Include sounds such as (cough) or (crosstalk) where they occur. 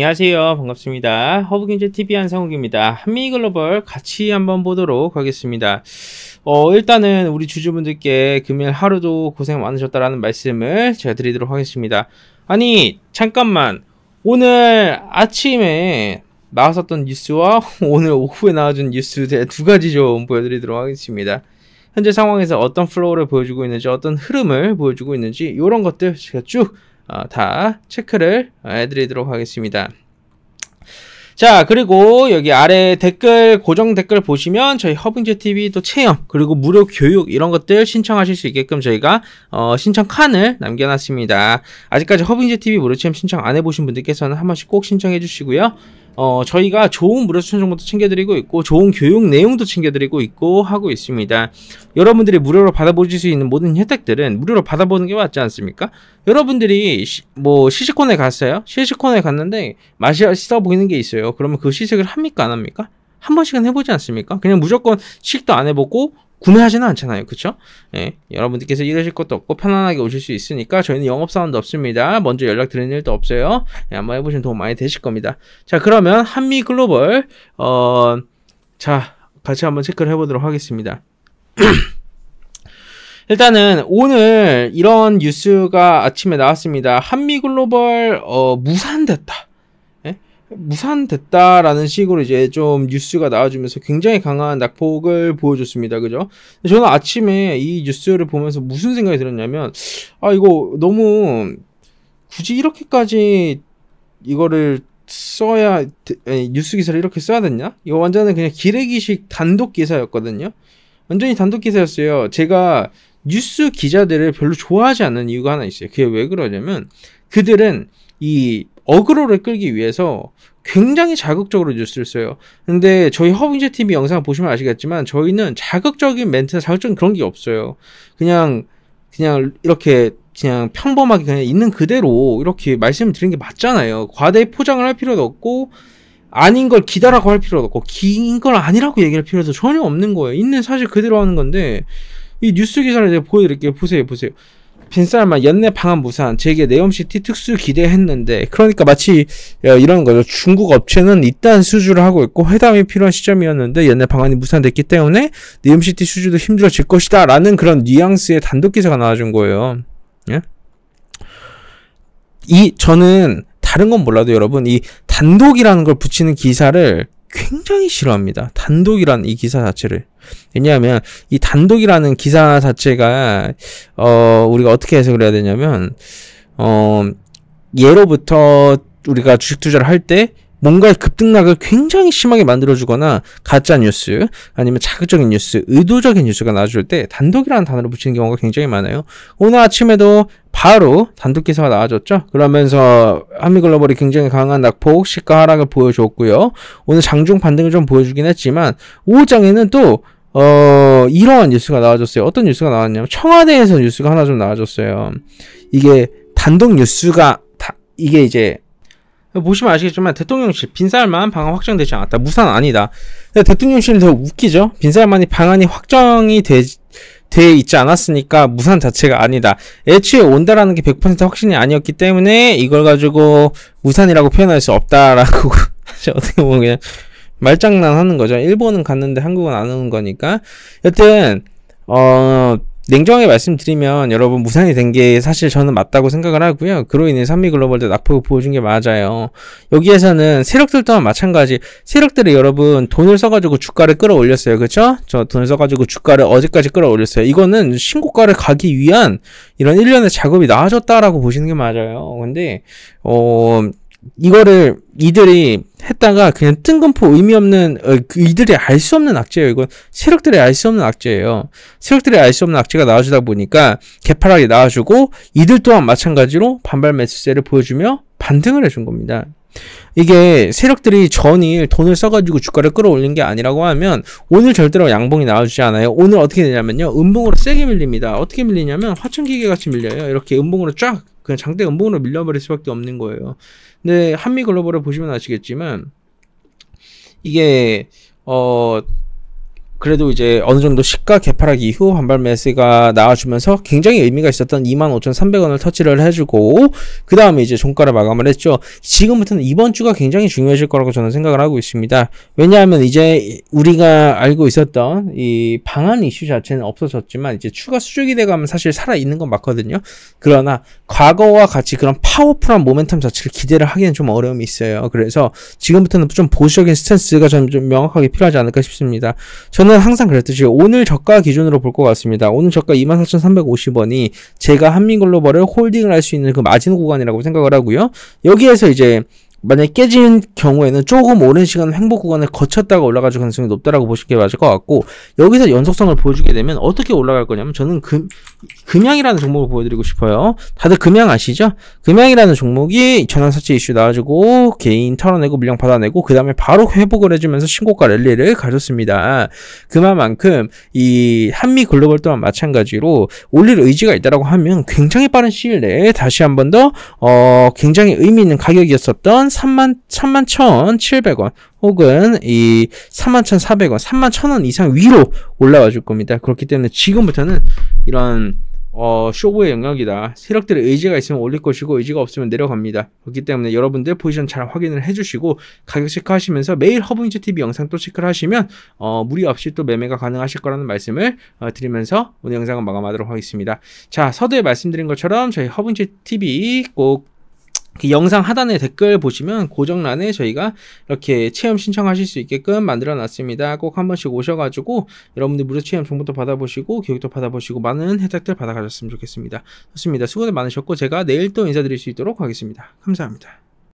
안녕하세요. 반갑습니다. 허브경제TV 한상욱입니다. 한미글로벌 같이 한번 보도록 하겠습니다. 어, 일단은 우리 주주분들께 금일 하루도 고생 많으셨다라는 말씀을 제가 드리도록 하겠습니다. 아니, 잠깐만. 오늘 아침에 나왔었던 뉴스와 (laughs) 오늘 오후에 나와준 뉴스 두 가지 좀 보여드리도록 하겠습니다. 현재 상황에서 어떤 플로우를 보여주고 있는지, 어떤 흐름을 보여주고 있는지, 이런 것들 제가 쭉 어, 다 체크를 해드리도록 하겠습니다. 자 그리고 여기 아래 댓글 고정 댓글 보시면 저희 허빙제 TV 또 체험 그리고 무료 교육 이런 것들 신청하실 수 있게끔 저희가 어, 신청 칸을 남겨놨습니다 아직까지 허빙제 TV 무료 체험 신청 안 해보신 분들께서는 한 번씩 꼭 신청해 주시고요 어, 저희가 좋은 무료 추천 정보도 챙겨드리고 있고 좋은 교육 내용도 챙겨드리고 있고 하고 있습니다. 여러분들이 무료로 받아보실 수 있는 모든 혜택들은 무료로 받아보는 게 맞지 않습니까? 여러분들이 시, 뭐 시식권에 갔어요. 시식콘에 갔는데 맛이 있어 보이는 게 있어요. 그러면 그 시식을 합니까 안 합니까? 한 번씩은 해보지 않습니까? 그냥 무조건 식도 안 해보고 구매하지는 않잖아요. 그쵸? 예, 여러분들께서 이러실 것도 없고 편안하게 오실 수 있으니까 저희는 영업사원도 없습니다. 먼저 연락드리는 일도 없어요. 예, 한번 해보시면 도움 많이 되실 겁니다. 자, 그러면 한미 글로벌, 어, 자, 같이 한번 체크를 해보도록 하겠습니다. (clears throat) 일단은 오늘 이런 뉴스가 아침에 나왔습니다. 한미 글로벌, 어, 무산됐다. 무산됐다라는 식으로 이제 좀 뉴스가 나와주면서 굉장히 강한 낙폭을 보여줬습니다. 그죠? 저는 아침에 이 뉴스를 보면서 무슨 생각이 들었냐면, 아, 이거 너무 굳이 이렇게까지 이거를 써야, 아니, 뉴스 기사를 이렇게 써야 됐냐? 이거 완전히 그냥 기레기식 단독 기사였거든요? 완전히 단독 기사였어요. 제가 뉴스 기자들을 별로 좋아하지 않는 이유가 하나 있어요. 그게 왜 그러냐면, 그들은 이 어그로를 끌기 위해서 굉장히 자극적으로 뉴스를 써요. 근데 저희 허브인재 TV 영상 보시면 아시겠지만 저희는 자극적인 멘트나 자극적인 그런 게 없어요. 그냥 그냥 이렇게 그냥 평범하게 그냥 있는 그대로 이렇게 말씀을 드린게 맞잖아요. 과대 포장을 할 필요도 없고 아닌 걸 기다라고 할 필요도 없고 긴 걸 아니라고 얘기할 필요도 전혀 없는 거예요. 있는 사실 그대로 하는 건데 이 뉴스 기사를 제가 보여드릴게요. 보세요, 보세요. 빈쌀만 연내 방한 무산 제게 네옴시티 특수 기대했는데 그러니까 마치 어, 이런 거죠. 중국 업체는 이딴 수주를 하고 있고 회담이 필요한 시점이었는데 연내 방한이 무산됐기 때문에 네옴시티 수주도 힘들어질 것이다 라는 그런 뉘앙스의 단독 기사가 나와준 거예요. 예? 이 저는 다른 건 몰라도 여러분 이 단독이라는 걸 붙이는 기사를 굉장히 싫어합니다. 단독이란 이 기사 자체를. 왜냐하면 이 단독이라는 기사 자체가 어 우리가 어떻게 해서그래야 되냐면 어 예로부터 우리가 주식 투자를 할때 뭔가의 급등락을 굉장히 심하게 만들어주거나 가짜 뉴스 아니면 자극적인 뉴스, 의도적인 뉴스가 나와줄 때 단독이라는 단어를 붙이는 경우가 굉장히 많아요. 오늘 아침에도 바로 단독 기사가 나와줬죠. 그러면서 한미글로벌이 굉장히 강한 낙폭, 시가 하락을 보여줬고요. 오늘 장중 반등을 좀 보여주긴 했지만 오후장에는 또 어, 이러한 뉴스가 나와줬어요. 어떤 뉴스가 나왔냐면 청와대에서 뉴스가 하나 좀 나와줬어요. 이게 단독 뉴스가 다 이게 이제 보시면 아시겠지만 대통령실 빈살만 방안 확정되지 않았다. 무산 아니다. 대통령실은 더 웃기죠. 빈살만이 방안이 확정이 되, 돼 있지 않았으니까 무산 자체가 아니다. 애초에 온다라는 게 100% 확신이 아니었기 때문에 이걸 가지고 무산이라고 표현할 수 없다라고 사실 (laughs) 어떻게 보면 그냥 말장난하는 거죠. 일본은 갔는데 한국은 안 오는 거니까. 여튼 어 냉정하게 말씀드리면 여러분 무산이 된 게 사실 저는 맞다고 생각을 하고요. 그로 인해 산미글로벌도 낙폭을 보여준 게 맞아요. 여기에서는 세력들 또한 마찬가지. 세력들이 여러분 돈을 써가지고 주가를 끌어올렸어요. 그렇죠? 저 돈을 써가지고 주가를 어제까지 끌어올렸어요. 이거는 신고가를 가기 위한 이런 일련의 작업이 나아졌다라고 보시는 게 맞아요. 근데 어... 이거를 이들이 했다가 그냥 뜬금포 의미 없는 어, 그 이들이 알 수 없는 악재예요. 이건 세력들이 알 수 없는 악재예요. 세력들이 알 수 없는 악재가 나와주다 보니까 개파락이 나와주고 이들 또한 마찬가지로 반발 매수세를 보여주며 반등을 해준 겁니다. 이게 세력들이 전일 돈을 써가지고 주가를 끌어올린 게 아니라고 하면 오늘 절대로 양봉이 나와주지 않아요. 오늘 어떻게 되냐면요. 음봉으로 세게 밀립니다. 어떻게 밀리냐면 화천기계 같이 밀려요. 이렇게 음봉으로 쫙 그냥 장대 연봉으로 밀려버릴 수밖에 없는 거예요. 근데 한미 글로벌을 보시면 아시겠지만 이게 어 그래도 이제 어느 정도 시가 개파락 이후 반발 매수가 나와주면서 굉장히 의미가 있었던 25,300원을 터치를 해주고 그 다음에 이제 종가를 마감을 했죠. 지금부터는 이번 주가 굉장히 중요해질 거라고 저는 생각을 하고 있습니다. 왜냐하면 이제 우리가 알고 있었던 이방안 이슈 자체는 없어졌지만 이제 추가 수주이 돼가면 사실 살아있는 건 맞거든요. 그러나 과거와 같이 그런 파워풀한 모멘텀 자체를 기대를 하기는 좀 어려움이 있어요. 그래서 지금부터는 좀 보수적인 스탠스가 좀, 좀 명확하게 필요하지 않을까 싶습니다. 저는 저는 항상 그랬듯이 오늘 저가 기준으로 볼 것 같습니다. 오늘 저가 24,350원이 제가 한민글로벌을 홀딩을 할 수 있는 그 마진 구간이라고 생각을 하고요. 여기에서 이제 만약에 깨진 경우에는 조금 오랜 시간 행복 구간을 거쳤다가 올라가줄 가능성이 높다라고 보시게 맞을 것 같고 여기서 연속성을 보여주게 되면 어떻게 올라갈 거냐면 저는 금, 금양이라는 종목을 보여드리고 싶어요 다들 금양 아시죠? 금양이라는 종목이 전환사채 이슈 나와주고 개인 털어내고 물량 받아내고 그 다음에 바로 회복을 해주면서 신고가 랠리를 가졌습니다 그만큼 이 한미 글로벌 또한 마찬가지로 올릴 의지가 있다라고 하면 굉장히 빠른 시일 내에 다시 한 번더 어, 굉장히 의미 있는 가격이었었던 3만, 3만 1,700원 혹은 이 3만 1,400원, 3만 1,000원 이상 위로 올라와 줄 겁니다. 그렇기 때문에 지금부터는 이런 어, 쇼부의 영역이다. 세력들의 의지가 있으면 올릴 것이고 의지가 없으면 내려갑니다. 그렇기 때문에 여러분들 포지션 잘 확인을 해주시고 가격 체크하시면서 매일 허브인츠 TV 영상 또 체크를 하시면 어, 무리 없이 또 매매가 가능하실 거라는 말씀을 어, 드리면서 오늘 영상은 마감하도록 하겠습니다. 자 서두에 말씀드린 것처럼 저희 허브인츠 TV 꼭그 영상 하단에 댓글 보시면 고정란에 저희가 이렇게 체험 신청하실 수 있게끔 만들어 놨습니다. 꼭 한 번씩 오셔가지고 여러분들 무료 체험 정보도 받아보시고 교육도 받아보시고 많은 혜택들 받아가셨으면 좋겠습니다. 좋습니다. 수고들 많으셨고 제가 내일 또 인사드릴 수 있도록 하겠습니다. 감사합니다.